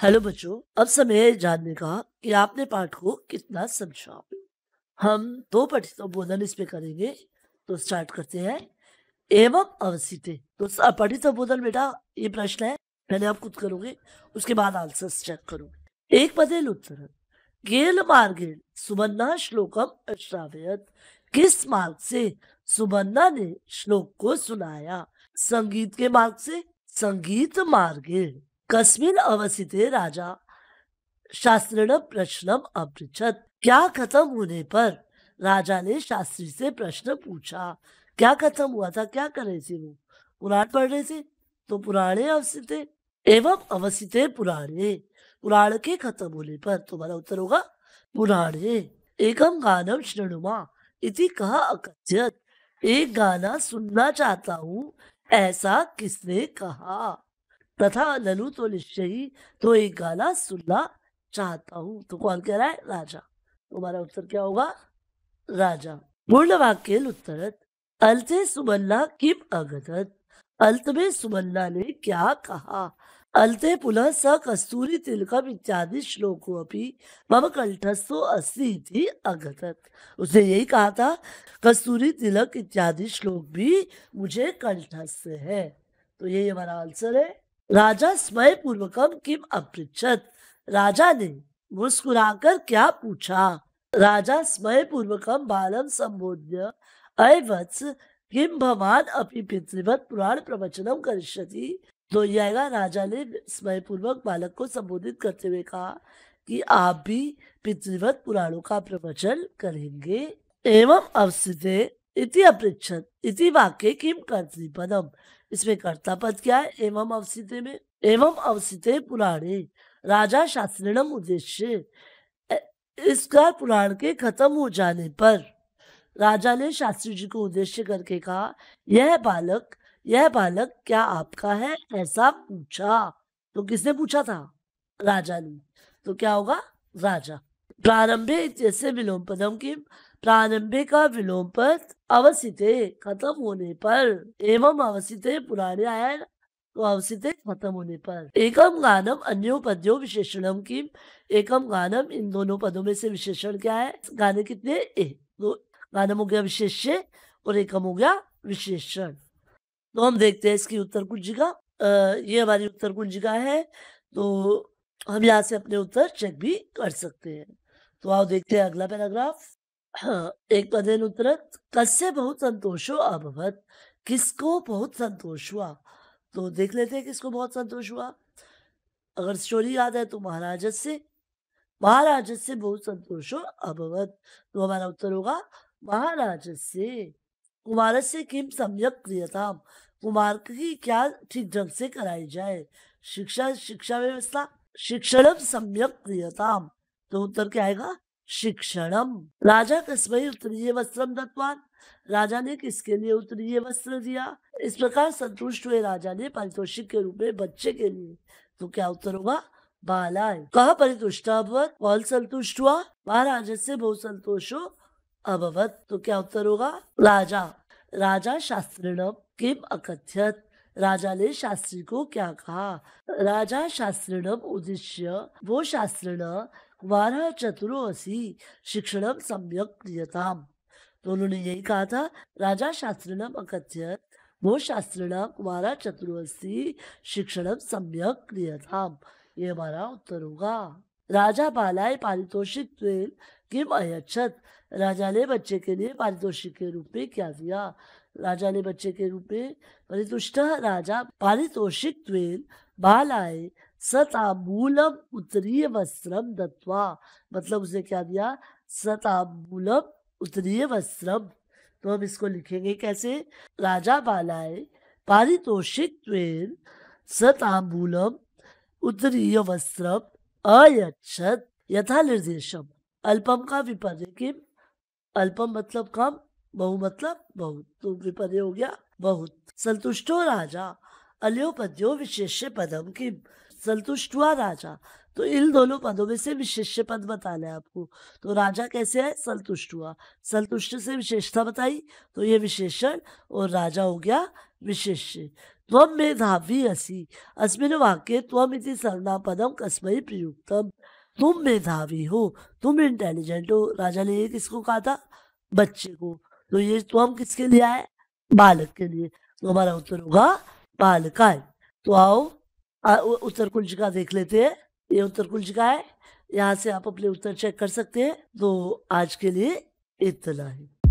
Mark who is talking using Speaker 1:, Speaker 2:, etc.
Speaker 1: hello बच्चों अब समय है जानने का कि आपने पाठ को कितना समझा हम दो पठितों बोधन इस पे करेंगे तो स्टार्ट करते हैं एवं अवसित तो पठित बोधन बेटा ये प्रश्न है पहले आप खुद करोगे उसके बाद आंसर चेक करोगे एक पदे उत्तर गेल मार्ग सुबन्ना श्लोकम श्रावयत किस मार्ग से सुबन्ना ने श्लोक को सुनाया संगीत के मार्ग से संगीत मार्ग कस्मिन अवस्थिते राजा शास्त्र प्रश्न अपृछत क्या खत्म होने पर राजा ने शास्त्री से प्रश्न पूछा क्या खत्म हुआ था क्या करे थे वो पुराण पढ़ने से तो पुराने अवस्थित एवं अवस्थित पुराणे पुराण के खत्म होने पर तुम्हारा उत्तर होगा पुराणे एकम गानम श्रणुमा इति कहा अकथ्यत एक गाना सुनना चाहता हूँ ऐसा किसने कहा तथा ललु तो निश्चय ही तो एक गाना सुनना चाहता हूँ तो कौन कह रहा है राजा तुम्हारा उत्तर क्या होगा राजा पूर्ण वाक्य उत्तरत अल्ते सुमन्ना किम अगतत अल्त में सुमन्ना ने क्या कहा अल्ते पुनः स कस्तूरी तिलकम इत्यादि श्लोकों अपनी मम कंठस्थो अस्सी थी अगतत उसने यही कहा था कस्तूरी तिलक इत्यादि श्लोक भी मुझे कंठस्थ है तो यही हमारा आंसर है राजा स्वयं पूर्वकम किम अपृच्छत राजा ने मुस्कुराकर क्या पूछा राजा स्वयं पूर्वकम बालम संबोध्य अवत्स किम भवान अपनी पितृवत पुराण प्रवचनम कर तो यह राजा ने स्वयं पूर्वक बालक को संबोधित करते हुए कहा कि आप भी पितृवत पुराणों का प्रवचन करेंगे एवं अवसिते इति अपृच्छत इति वाक्य किम कर्तृपदम इसमें कर्ता पद क्या है एवं अवसित में एवं अवसित पुराणे राजा शास्त्रणम उद्देश्य इसका पुराण के खत्म हो जाने पर राजा ने शास्त्री जी को उद्देश्य करके कहा यह बालक यह बालक क्या आपका है ऐसा पूछा तो किसने पूछा था राजा ने तो क्या होगा राजा प्रारंभे जैसे विलोम पदम की प्रारंभिक विलोम पर अवसित खत्म होने पर एवं अवसित पुराने आया तो अवसित खत्म होने पर एकम गानम अन्यो पदों विशेषणम की एकम गानम इन दोनों पदों में से विशेषण क्या है गाने कितने ए दो गानम हो गया विशेष्य और एकम हो गया विशेषण तो हम देखते हैं इसकी उत्तर कुंजिका ये हमारी उत्तर कुंजिका है तो हम यहाँ से अपने उत्तर चेक भी कर सकते हैं तो आओ देखते हैं अगला पैराग्राफ हाँ, एक पदेन उतरत कस्य बहुत संतोषो अभवत किसको बहुत संतोष हुआ तो देख लेते हैं किसको बहुत संतोष हुआ अगर स्टोरी याद है तो महाराज से महाराज से बहुत संतोष हो अभवत तो हमारा उत्तर होगा महाराज से कुमार से किम सम्यक क्रियताम कुमार की क्या ठीक ढंग से कराई जाए शिक्षा शिक्षा व्यवस्था शिक्षण सम्यक क्रियताम तो उत्तर क्या आएगा शिक्षणम राजा कस्मय उत्तरीय वस्त्र दत्वान राजा ने किसके लिए उत्तरीय वस्त्र दिया इस प्रकार संतुष्ट हुए राजा ने पारितोषिक के रूप में बच्चे के लिए तो क्या उत्तर होगा बालाय कहा परितुष्ट अभवत कौन संतुष्ट हुआ महाराज से बहुत संतोष हो अभवत तो क्या उत्तर होगा राजा राजा शास्त्र किम अकथ्यत राजा ने शास्त्री को क्या कहा राजा शास्त्र उद्देश्य वो शास्त्र वारह चतुरो असी शिक्षण सम्यक क्रियताम तो उन्होंने यही कहा था राजा शास्त्र अकथ्यत वो शास्त्र वारह चतुरो असी सम्यक क्रियताम ये हमारा उत्तर होगा राजा बालाय पारितोषिक किम अयत राजा ने बच्चे के लिए पारितोषिक के रूप में क्या दिया राजा ने बच्चे के रूप में परितुष्ट राजा पारितोषिक बालाय सताबूलम उत्तरीय वस्त्रम दत्वा मतलब उसने क्या दिया सताबूलम उत्तरीय वस्त्रम तो हम इसको लिखेंगे कैसे राजा बालाय पारितोषिक सताबूलम उत्तरीय वस्त्रम अयच्छत यथा निर्देशम अल्पम का विपर्य किम अल्पम मतलब कम बहु मतलब बहुत तो विपर्य हो गया बहुत संतुष्टो राजा अलियोपद्यो विशेष पदम किम संतुष्ट हुआ राजा तो इन दोनों पदों में से विशिष्य पद बता लें आपको तो राजा कैसे है संतुष्ट हुआ संतुष्ट से विशेषता बताई तो ये विशेषण और राजा हो गया विशिष्य त्वम मेधावी असी अस्मिन वाक्य त्वम सरना पदम कस्मय प्रयुक्तम तुम मेधावी हो तुम इंटेलिजेंट हो राजा ने ये किसको कहा था बच्चे को तो ये त्वम किसके लिए आए बालक के लिए तो हमारा उत्तर होगा बालकाय तो आओ उत्तर कुंजिका देख लेते हैं ये उत्तर कुंजिका है यहाँ से आप अपने उत्तर चेक कर सकते हैं तो आज के लिए इतना ही